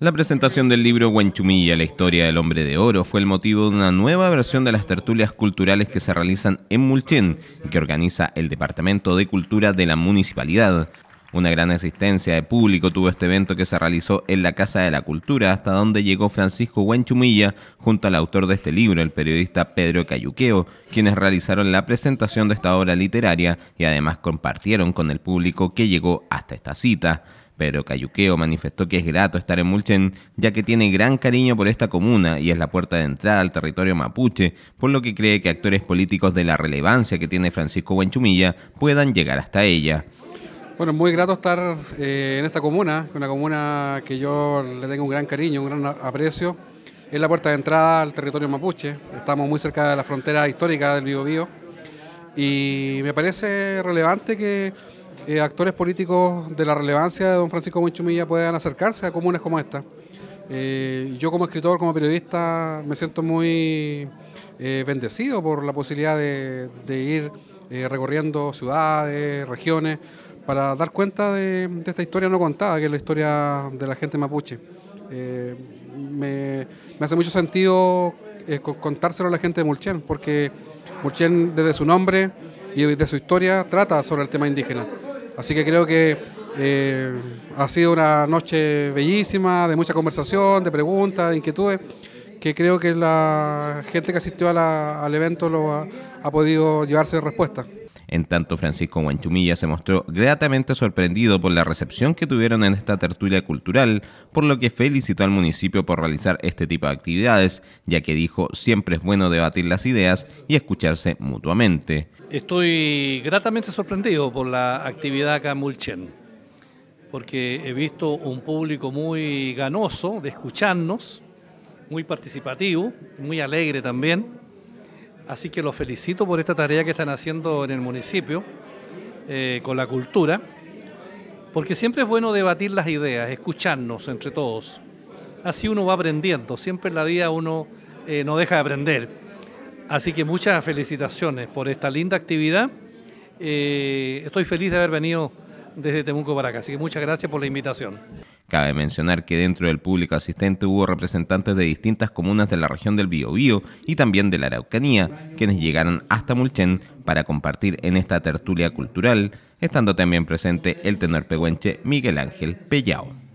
La presentación del libro Huenchumilla, la historia del hombre de oro, fue el motivo de una nueva versión de las tertulias culturales que se realizan en Mulchen que organiza el Departamento de Cultura de la Municipalidad. Una gran asistencia de público tuvo este evento que se realizó en la Casa de la Cultura, hasta donde llegó Francisco Huenchumilla junto al autor de este libro, el periodista Pedro Cayuqueo, quienes realizaron la presentación de esta obra literaria y además compartieron con el público que llegó hasta esta cita. Pedro Cayuqueo manifestó que es grato estar en Mulchen, ya que tiene gran cariño por esta comuna y es la puerta de entrada al territorio mapuche, por lo que cree que actores políticos de la relevancia que tiene Francisco Huanchumilla puedan llegar hasta ella. Bueno, muy grato estar eh, en esta comuna, una comuna que yo le tengo un gran cariño, un gran aprecio. Es la puerta de entrada al territorio mapuche. Estamos muy cerca de la frontera histórica del Bío, Y me parece relevante que eh, actores políticos de la relevancia de don Francisco Monchumilla puedan acercarse a comunas como esta. Eh, yo como escritor, como periodista, me siento muy bendecido por la posibilidad de ir recorriendo ciudades, regiones, para dar cuenta de, esta historia no contada, que es la historia de la gente mapuche. Eh, me, hace mucho sentido eh, contárselo a la gente de Mulchen, porque Mulchen desde su nombre y desde su historia trata sobre el tema indígena. Así que creo que eh, ha sido una noche bellísima, de mucha conversación, de preguntas, de inquietudes, que creo que la gente que asistió al evento lo ha, ha podido llevarse respuesta. En tanto, Francisco Guanchumilla se mostró gratamente sorprendido por la recepción que tuvieron en esta tertulia cultural, por lo que felicitó al municipio por realizar este tipo de actividades, ya que dijo siempre es bueno debatir las ideas y escucharse mutuamente. Estoy gratamente sorprendido por la actividad acá en Mulchen, porque he visto un público muy ganoso de escucharnos, muy participativo, muy alegre también Así que los felicito por esta tarea que están haciendo en el municipio eh, con la cultura, porque siempre es bueno debatir las ideas, escucharnos entre todos. Así uno va aprendiendo, siempre en la vida uno eh, no deja de aprender. Así que muchas felicitaciones por esta linda actividad. Eh, estoy feliz de haber venido desde Temuco para acá, así que muchas gracias por la invitación. Cabe mencionar que dentro del público asistente hubo representantes de distintas comunas de la región del Biobío y también de la Araucanía, quienes llegaron hasta Mulchen para compartir en esta tertulia cultural, estando también presente el tenor pehuenche Miguel Ángel Pellao.